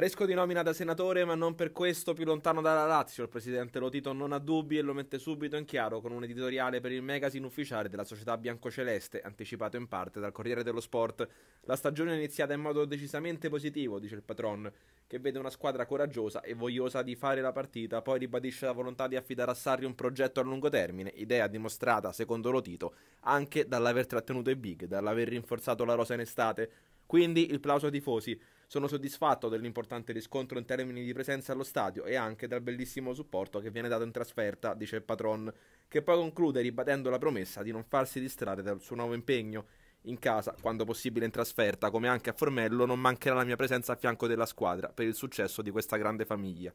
Fresco di nomina da senatore, ma non per questo più lontano dalla Lazio. Il presidente Lotito non ha dubbi e lo mette subito in chiaro con un editoriale per il magazine ufficiale della società biancoceleste, anticipato in parte dal Corriere dello Sport. La stagione è iniziata in modo decisamente positivo, dice il patron, che vede una squadra coraggiosa e vogliosa di fare la partita, poi ribadisce la volontà di affidare a Sarri un progetto a lungo termine, idea dimostrata, secondo Lotito, anche dall'aver trattenuto i big, dall'aver rinforzato la rosa in estate quindi il plauso ai tifosi. Sono soddisfatto dell'importante riscontro in termini di presenza allo stadio e anche dal bellissimo supporto che viene dato in trasferta, dice il patron, che poi conclude ribadendo la promessa di non farsi distrarre dal suo nuovo impegno. In casa, quando possibile in trasferta, come anche a Formello, non mancherà la mia presenza a fianco della squadra per il successo di questa grande famiglia.